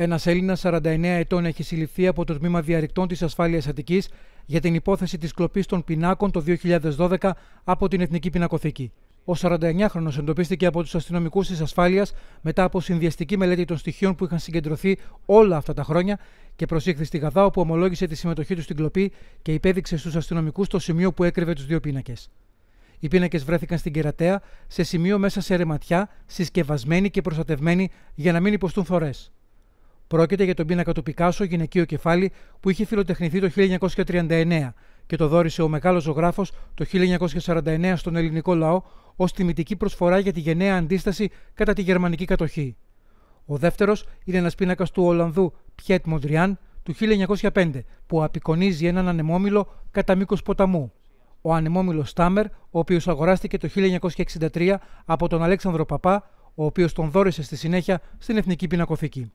Ένας Έλληνας 49 ετών έχει συλληφθεί από το τμήμα διαρρηκτών της Ασφάλειας Αττικής για την υπόθεση της κλοπής των πινάκων το 2012 από την Εθνική Πινακοθήκη. Ο 49χρονο εντοπίστηκε από τους αστυνομικούς της ασφάλειας μετά από συνδυαστική μελέτη των στοιχείων που είχαν συγκεντρωθεί όλα αυτά τα χρόνια και προσήχθη στη Γαδά, όπου ομολόγησε τη συμμετοχή τους στην κλοπή και υπέδειξε στους αστυνομικούς το σημείο που έκρυβε τους δύο πίνακες. Οι πίνακες βρέθηκαν στην κερατέα, σε σημείο μέσα σε ρεματιά, συσκευασμένοι και προστατευμένοι για να μην υποστούν φορέ. Πρόκειται για τον πίνακα του Πικάσο, γυναικείο κεφάλι, που είχε φιλοτεχνηθεί το 1939 και το δόρισε ο μεγάλος ζωγράφος το 1949 στον ελληνικό λαό ως τιμητική προσφορά για τη γενναία αντίσταση κατά τη γερμανική κατοχή. Ο δεύτερος είναι ένας πίνακας του Ολλανδού Πιέτ Μοντριάν του 1905 που απεικονίζει έναν ανεμόμυλο κατά μήκος ποταμού. Ο ανεμόμυλος Στάμερ, ο οποίος αγοράστηκε το 1963 από τον Αλέξανδρο Παπά, ο οποίος τον δόρισε στη συνέχεια στην Εθνική Πινακοθήκη.